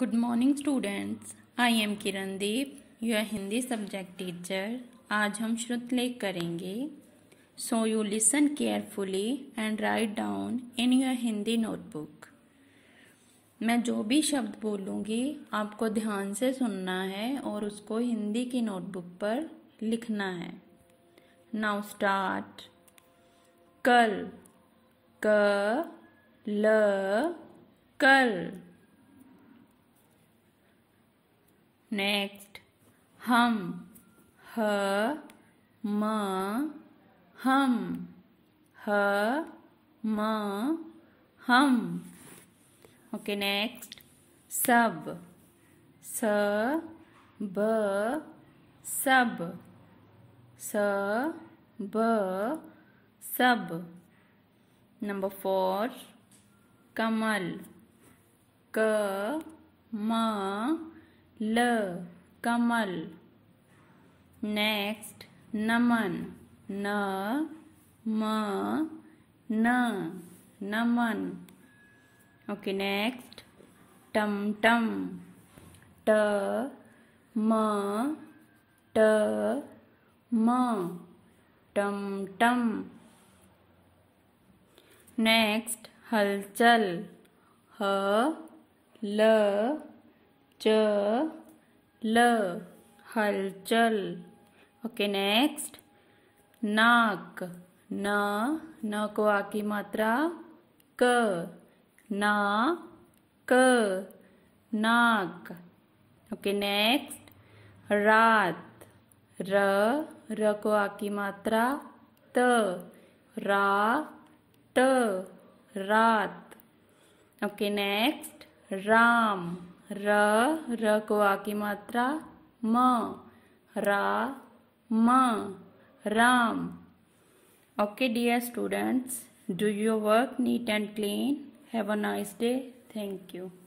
good morning students I am Kiran Dev our Hindi subject teacher आज हम श्रुतलेख करेंगे so you listen carefully and write down in your Hindi notebook मैं जो भी शब्द बोलूँगी आपको ध्यान से सुनना है और उसको हिंदी की नोटबुक पर लिखना है नाउ स्टार्ट कल क ल कल नेक्स्ट हम ह म हम ह म हम ओके नेक्स्ट सब स ब सब स ब सब नंबर फोर कमल क म ल कमल नेक्स्ट नमन न म न नमन ओके नेक्स्ट टम टम ट म ट म टम टम नेक्स्ट हलचल ह ल च ल हलचल ओके नेक्स्ट नाक न न को आ की मात्रा क ना क नाक ओके नेक्स्ट रात र र को आ की मात्रा त रा ट रात ओके नेक्स्ट राम र र को आ की मात्रा म रा म Ram okay dear students do your work neat and clean have a nice day thank you